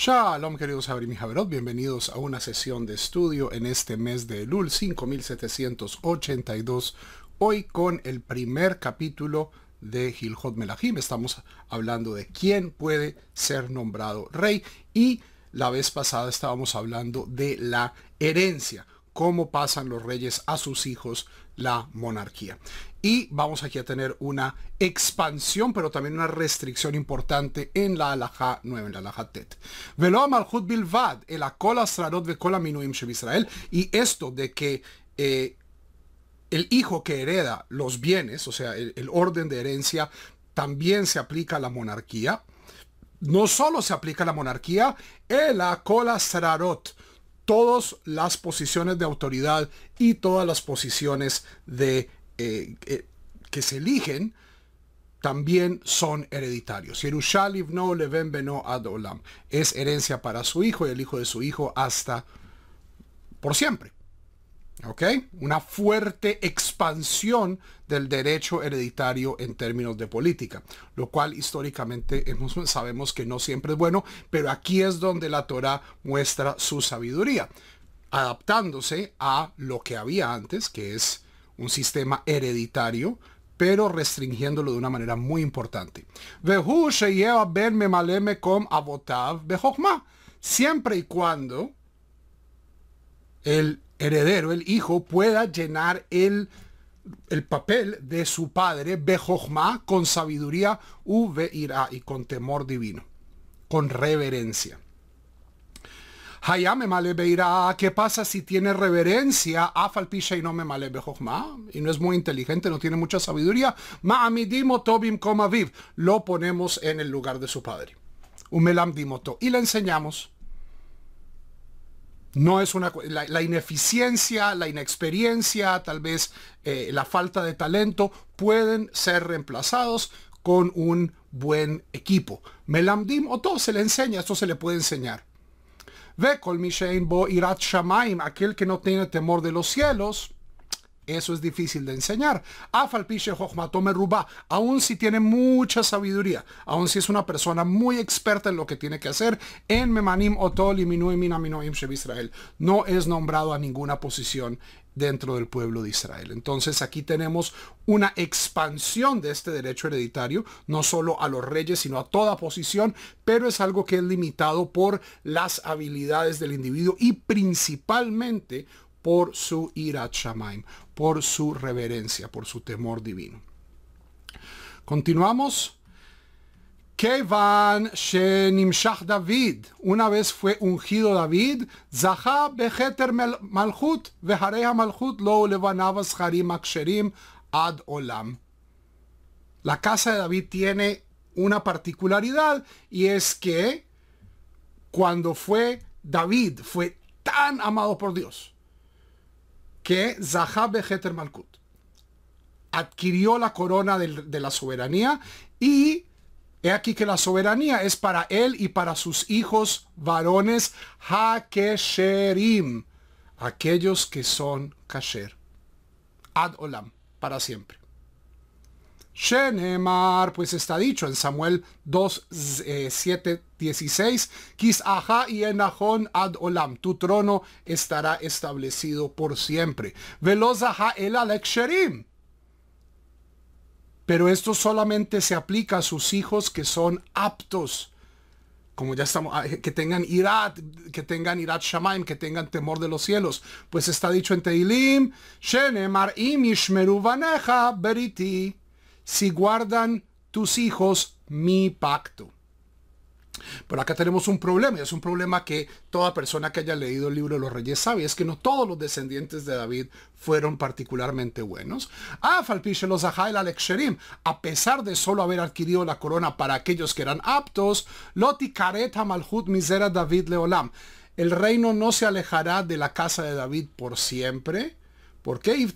Shalom queridos Abrim y Javerot, bienvenidos a una sesión de estudio en este mes de Elul 5782, hoy con el primer capítulo de Gilhot Melahim, estamos hablando de quién puede ser nombrado rey y la vez pasada estábamos hablando de la herencia, cómo pasan los reyes a sus hijos la monarquía y vamos aquí a tener una expansión, pero también una restricción importante en la Alaja 9, en la Alaja Tet. Velo malchut Bilvad, el Akol kol a Minuim Israel, y esto de que eh, el hijo que hereda los bienes, o sea, el, orden de herencia, también se aplica a la monarquía. No solo se aplica a la monarquía, el akola srarot todas las posiciones de autoridad y todas las posiciones de eh, que se eligen también son hereditarios. no leven beno Es herencia para su hijo y el hijo de su hijo hasta por siempre. ¿Ok? Una fuerte expansión del derecho hereditario en términos de política, lo cual históricamente sabemos que no siempre es bueno, pero aquí es donde la Torah muestra su sabiduría, adaptándose a lo que había antes, que es un sistema hereditario, pero restringiéndolo de una manera muy importante. Siempre y cuando el heredero, el hijo, pueda llenar el, papel de su padre, Bejochma, con sabiduría, uve-irá y con temor divino, con reverencia. Hayame malebeira, ¿qué pasa si tiene reverencia? Afalpisha y no me malebe y no es muy inteligente, no tiene mucha sabiduría. Ma'amidimo tobim komaviv, lo ponemos en el lugar de su padre. Umelam dimoto, y le enseñamos. No es una la, ineficiencia, la inexperiencia, tal vez eh, la falta de talento pueden ser reemplazados con un buen equipo. Melamdim o todo se le enseña, esto se le puede enseñar. Ve con mi shein bo irat shamaim, aquel que no tiene temor de los cielos, eso es difícil de enseñar. Afalpiche aun si tiene mucha sabiduría, aun si es una persona muy experta en lo que tiene que hacer, en Memanim Otol y Sheb Israel, no es nombrado a ninguna posición dentro del pueblo de Israel. Entonces aquí tenemos una expansión de este derecho hereditario, no solo a los reyes, sino a toda posición, pero es algo que es limitado por las habilidades del individuo y principalmente por su Irat Shamaim, por su reverencia, por su temor divino. Continuamos. Kevan Shenimshach David. Una vez fue ungido David. Zaha Beheter Malchut. Vehareha Malchut lo levanavas Harim Aksherim Ad Olam. La casa de David tiene una particularidad y es que cuando fue David fue tan amado por Dios que Zahab Heter Malkut adquirió la corona de, la soberanía y he aquí que la soberanía es para él y para sus hijos varones Hakesherim, aquellos que son Kasher. Ad Olam, para siempre. Shenemar, pues está dicho en Samuel 2, 7 eh, 16. Aja y ad olam. Tu trono estará establecido por siempre. el alek Pero esto solamente se aplica a sus hijos que son aptos. Como ya estamos, ah, que tengan irat, que tengan irat shamaim, que tengan temor de los cielos. Pues está dicho en Teilim, Shenemar beriti. Si guardan tus hijos mi pacto. Pero acá tenemos un problema, y es un problema que toda persona que haya leído el libro de los reyes sabe, es que no todos los descendientes de David fueron particularmente buenos. A pesar de solo haber adquirido la corona para aquellos que eran aptos, Loti Kareta Misera David Leolam. El reino no se alejará de la casa de David por siempre. ¿Por qué?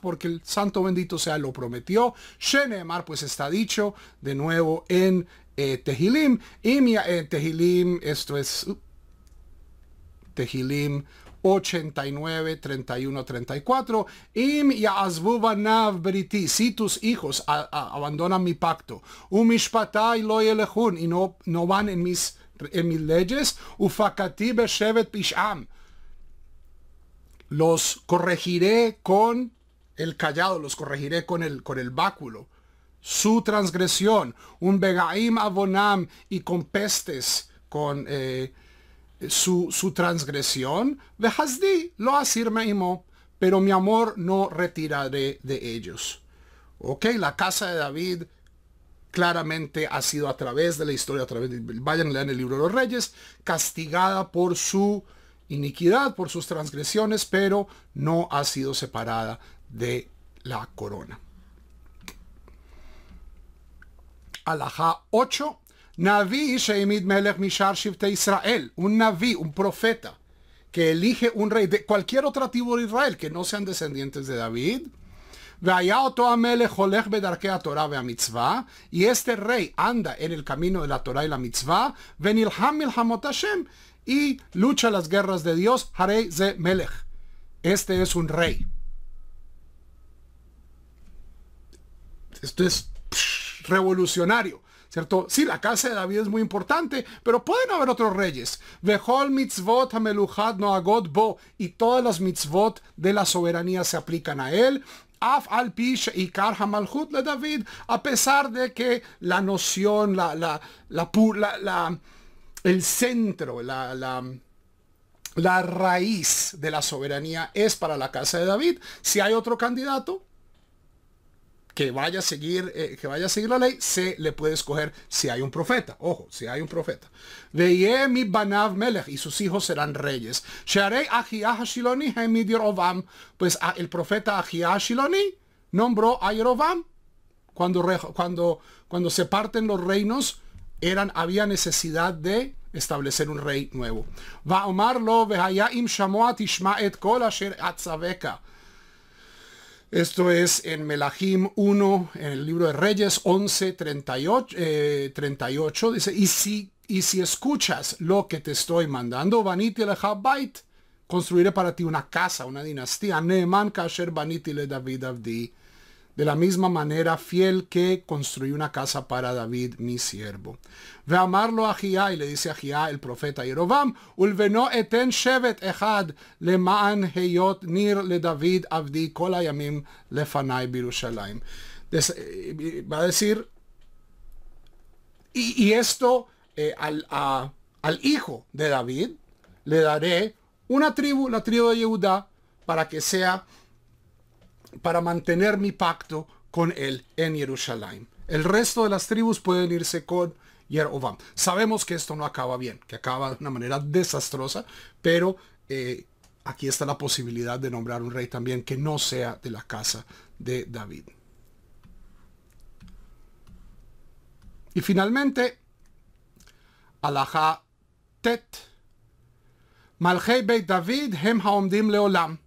Porque el santo bendito sea lo prometió. Shenemar, pues está dicho de nuevo en Tejilim eh, Tehilim. Y eh, Tehilim, esto es uh, Tehilim 89, 31, 34. Im Si tus hijos abandonan mi pacto. lo Y no, van en mis, en mis leyes. Ufakati pisham. Los corregiré con el callado, los corregiré con el, con el báculo su transgresión, un Begaim Abonam y con pestes, con eh, su, su, transgresión, lo pero mi amor no retiraré de ellos. Ok, la casa de David claramente ha sido a través de la historia, a través de, vayan lean el libro de los reyes, castigada por su iniquidad, por sus transgresiones, pero no ha sido separada de la corona. alajá 8, Naví Sheimid Melech Mishar Israel, un Naví, un profeta, que elige un rey de cualquier otra tribu de Israel que no sean descendientes de David. Y este rey anda en el camino de la Torah y la mitzvah. Y lucha las guerras de Dios. Harei ze melech. Este es un rey. Esto es revolucionario. ¿Cierto? Sí, la casa de David es muy importante, pero pueden haber otros reyes. Vejol mitzvot no noagot bo. Y todas las mitzvot de la soberanía se aplican a él. Af al pish y Hamalhut le David. A pesar de que la noción, la, la, la, la el centro, la, la, la raíz de la soberanía es para la casa de David. Si hay otro candidato, que vaya a seguir, eh, que vaya a seguir la ley, se le puede escoger si hay un profeta. Ojo, si hay un profeta. Veye mi banav melech y sus hijos serán reyes. Pues ah, el profeta Ahiah nombró a Yerobam. Cuando, cuando, cuando se parten los reinos, eran, había necesidad de establecer un rey nuevo. Va Omar lo im shamoat ishmaet kol asher atzaveka. Esto es en Melahim 1, en el libro de Reyes 11, 38, 38 dice, y si, y si escuchas lo que te estoy mandando, Vaniti construiré para ti una casa, una dinastía, Neeman Kasher Vaniti le David Avdi de la misma manera fiel que construyó una casa para David, mi siervo. Ve a amarlo a Gia y le dice a Gia el profeta Yerobam, Ulveno eten shevet echad maan heyot nir le David avdi kol hayamim lefanai birushalayim. Eh, va a decir, y, esto eh, al, hijo de David le daré una tribu, la tribu de Judá, para que sea para mantener mi pacto con él en Jerusalén. El resto de las tribus pueden irse con Jeroboam. Sabemos que esto no acaba bien, que acaba de una manera desastrosa, pero eh, aquí está la posibilidad de nombrar un rey también que no sea de la casa de David. Y finalmente, Alajá Tet. Malhei David, Hem Haomdim Leolam.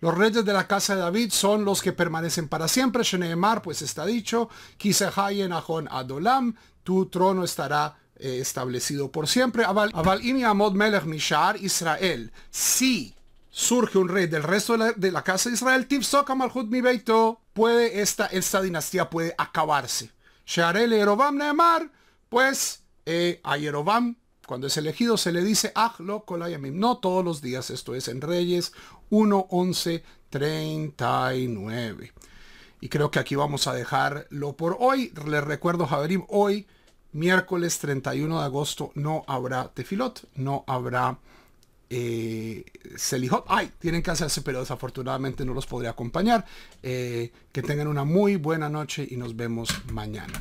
Los reyes de la casa de David son los que permanecen para siempre. Sheneemar, pues está dicho, en Ajon Adolam, tu trono estará eh, establecido por siempre. Aval ini Amod Melech Mishar Israel. Si surge un rey del resto de la, casa de Israel, Tifsoka Malhut puede esta, esta dinastía puede acabarse. Shearel Neemar, pues eh, a Yerobam cuando es elegido se le dice, ah, no todos los días, esto es en Reyes 1 11 39. Y creo que aquí vamos a dejarlo por hoy. Les recuerdo, Javerim, hoy, miércoles 31 de agosto, no habrá tefilot, no habrá eh, Selihot. Ay, tienen que hacerse, pero desafortunadamente no los podría acompañar. Eh, que tengan una muy buena noche y nos vemos mañana.